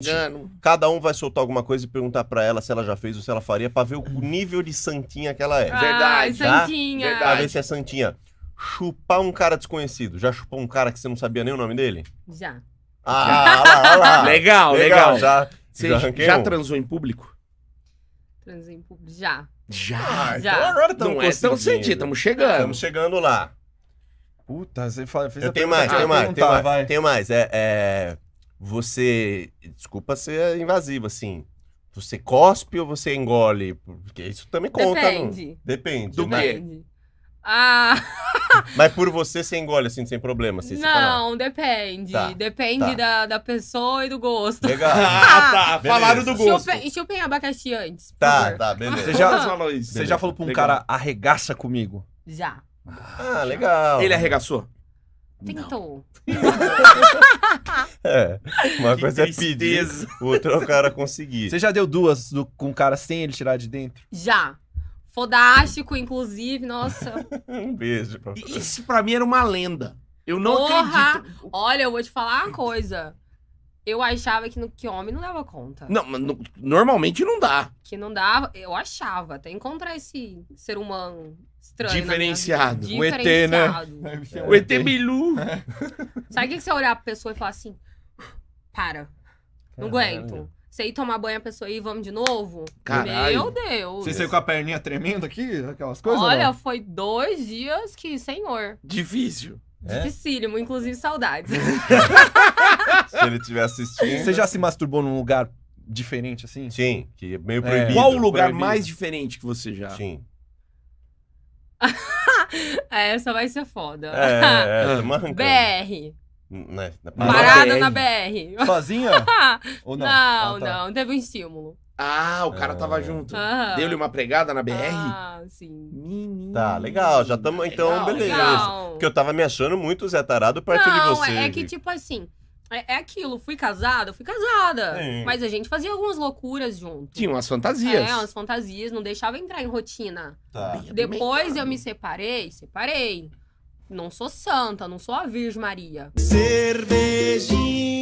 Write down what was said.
Tipo, engano. Cada um vai soltar alguma coisa e perguntar para ela se ela já fez ou se ela faria para ver o uhum. nível de santinha que ela é. Verdade, santinha. Verdade. Pra ver se é santinha. Chupar um cara desconhecido. Já chupou um cara que você não sabia nem o nome dele? Já. Ah, lá, lá, lá. legal, legal, legal. Já, você já, já um? transou em público? em público, já. Já, ah, então já. Então agora estamos não é tão sentido, estamos chegando. Estamos chegando lá. Puta, você fez eu a tenho mais, tenho mais, ah, tenho mais, Tem mais. É, é você. Desculpa ser invasivo, assim. Você cospe ou você engole? Porque isso também conta. Depende. Não? Depende. Do né? Ah. Mas por você você engole, assim, sem problema. Assim, não, depende. Tá, depende tá. Da, da pessoa e do gosto. Legal. Ah, tá. Falaram do gosto. eu pegar abacaxi antes. Tá, favor. tá, beleza. Você já ah. falou isso. Você já falou pra um legal. cara, arregaça comigo? Já. Ah, legal. Ele arregaçou? Tentou. é. Uma que coisa tristeza. é pedir, outra é o cara conseguir. Você já deu duas do, com o cara sem ele tirar de dentro? Já. Fodástico, inclusive, nossa. um beijo pra Isso pra mim era uma lenda. Eu não Porra! acredito. Olha, eu vou te falar uma coisa. Eu achava que, no, que homem não dava conta. Não, mas no, normalmente não dá. Que não dava, eu achava. Até encontrar esse ser humano estranho. Diferenciado. O ET, né? O ET Bilu. É. Sabe o que você olhar pra pessoa e falar assim? Para. Não aguento. Você ir tomar banho a pessoa e vamos de novo? Caralho. Meu Deus. Você saiu com a perninha tremendo aqui? Aquelas coisas? Olha, foi dois dias que, senhor. Difícil. É? Dificílimo, inclusive saudades. se ele estiver assistindo. Você já se masturbou num lugar diferente assim? Sim, que é meio é. proibido. É. Qual o lugar proibido? mais diferente que você já? Sim. É, essa vai ser foda. É, é, é BR. Na, na parada. Parada na BR. Sozinha? Ou não? Não, ah, tá. não. Teve um estímulo. Ah, o cara ah. tava junto. Ah. Deu-lhe uma pregada na BR? Ah, sim. Menino. Tá, legal. Já estamos. Então, legal, beleza. Porque eu tava me achando muito Zé Tarado perto Não, de é, você. É que, tipo assim. É, é, aquilo, fui casada, fui casada. Sim. Mas a gente fazia algumas loucuras junto. Tinha umas fantasias. É, umas fantasias, não deixava entrar em rotina. Tá. Depois eu me separei, separei. Não sou santa, não sou a Virgem Maria. Cervejinha.